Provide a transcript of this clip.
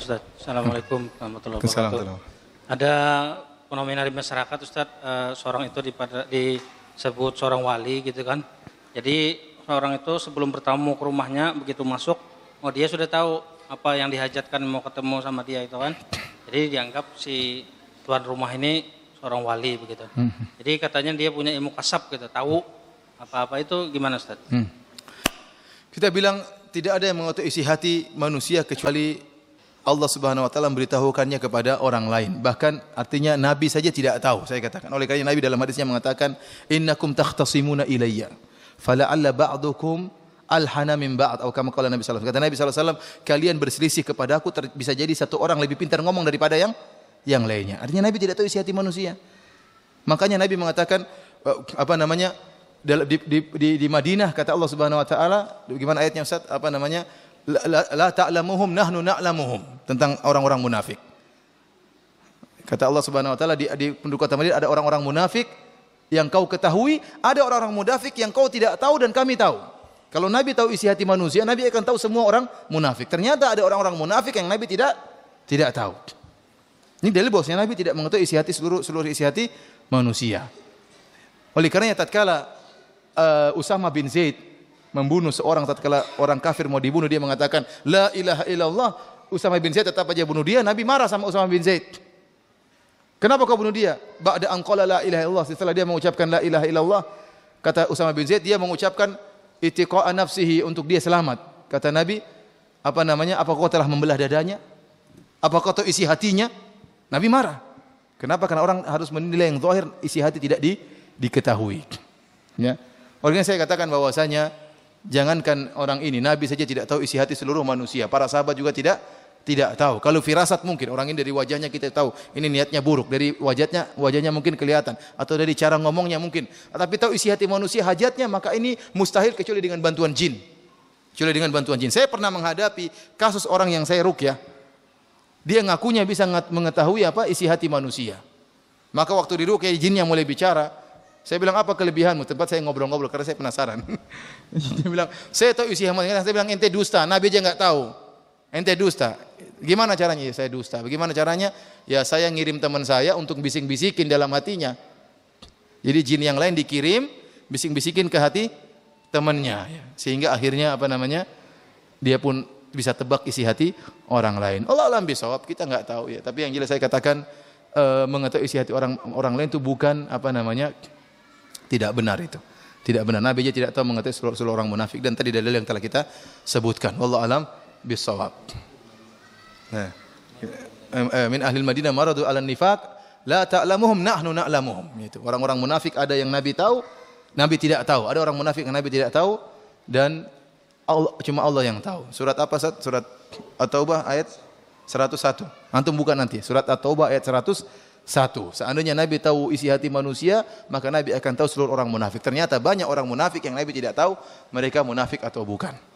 Ustaz. Assalamualaikum warahmatullahi wabarakatuh. Ada fenomena di masyarakat Ustaz, uh, seorang itu dipada, disebut seorang wali gitu kan. Jadi seorang itu sebelum bertamu ke rumahnya, begitu masuk, oh dia sudah tahu apa yang dihajatkan mau ketemu sama dia itu kan. Jadi dianggap si tuan rumah ini seorang wali begitu. Hmm. Jadi katanya dia punya ilmu kasab gitu, tahu apa-apa itu gimana Ustaz? Hmm. Kita bilang tidak ada yang mengutuk isi hati manusia kecuali Allah Subhanahu wa taala memberitahukannya kepada orang lain. Bahkan artinya nabi saja tidak tahu. Saya katakan oleh karena nabi dalam hadisnya mengatakan innakum takhtasimuna ilayya fala'alla ba'dukum alhana min ba'd atau kama qala Nabi sallallahu alaihi wasallam. Kata Nabi sallallahu kalian berselisih kepada aku bisa jadi satu orang lebih pintar ngomong daripada yang yang lainnya. Artinya Nabi tidak tahu isi hati manusia. Makanya Nabi mengatakan eh, apa namanya di, di, di, di Madinah kata Allah Subhanahu wa taala gimana ayatnya Ustaz apa namanya la, ta'lamuhum nahnu na'lamuhum tentang orang-orang munafik. Kata Allah Subhanahu wa taala di, di penduduk kota Madinah ada orang-orang munafik yang kau ketahui, ada orang-orang munafik yang kau tidak tahu dan kami tahu. Kalau Nabi tahu isi hati manusia, Nabi akan tahu semua orang munafik. Ternyata ada orang-orang munafik yang Nabi tidak tidak tahu. Ini dalil bosnya Nabi tidak mengetahui isi hati seluruh seluruh isi hati manusia. Oleh karenanya tatkala uh, Usama bin Zaid membunuh seorang tatkala orang kafir mau dibunuh dia mengatakan la ilaha illallah Usama bin Zaid tetap aja bunuh dia Nabi marah sama Usama bin Zaid Kenapa kau bunuh dia? Ba'da angkola la ilaha illallah. Setelah dia mengucapkan la ilaha illallah, kata Usama bin Zaid, dia mengucapkan itiqa'a nafsihi untuk dia selamat. Kata Nabi, apa namanya? Apa kau telah membelah dadanya? Apa kau tahu isi hatinya? Nabi marah. Kenapa? Karena orang harus menilai yang zahir, isi hati tidak di, diketahui. Ya. Orangnya saya katakan bahwasanya Jangankan orang ini, Nabi saja tidak tahu isi hati seluruh manusia. Para sahabat juga tidak tidak tahu. Kalau firasat mungkin orang ini dari wajahnya kita tahu ini niatnya buruk. Dari wajahnya wajahnya mungkin kelihatan atau dari cara ngomongnya mungkin. Tapi tahu isi hati manusia hajatnya maka ini mustahil kecuali dengan bantuan jin. Kecuali dengan bantuan jin. Saya pernah menghadapi kasus orang yang saya rukyah. Dia ngakunya bisa mengetahui apa isi hati manusia. Maka waktu di rukyah jinnya mulai bicara, saya bilang apa kelebihanmu? Tempat saya ngobrol-ngobrol karena saya penasaran. dia bilang, saya tahu isi hamba. Saya bilang ente dusta, Nabi aja nggak tahu. Ente dusta. Gimana caranya? Ya, saya dusta. Bagaimana caranya? Ya saya ngirim teman saya untuk bising-bisikin dalam hatinya. Jadi jin yang lain dikirim, bising-bisikin ke hati temannya. Sehingga akhirnya apa namanya? Dia pun bisa tebak isi hati orang lain. Allah alam bisawab, kita nggak tahu ya. Tapi yang jelas saya katakan e, mengetahui isi hati orang orang lain itu bukan apa namanya tidak benar itu. Tidak benar. Nabi aja tidak tahu mengetahui seluruh orang munafik dan tadi dalil yang telah kita sebutkan. Wallahu alam bisawab. Nah. Eh, min ahli Madinah maradu ala nifaq la ta'lamuhum nahnu na'lamuhum. Itu. Orang-orang munafik ada yang Nabi tahu, Nabi tidak tahu. Ada orang munafik yang Nabi tidak tahu dan Allah, cuma Allah yang tahu. Surat apa Sat? Surat At-Taubah ayat 101. Antum buka nanti. Surat At-Taubah ayat 100 satu. Seandainya Nabi tahu isi hati manusia, maka Nabi akan tahu seluruh orang munafik. Ternyata banyak orang munafik yang Nabi tidak tahu mereka munafik atau bukan.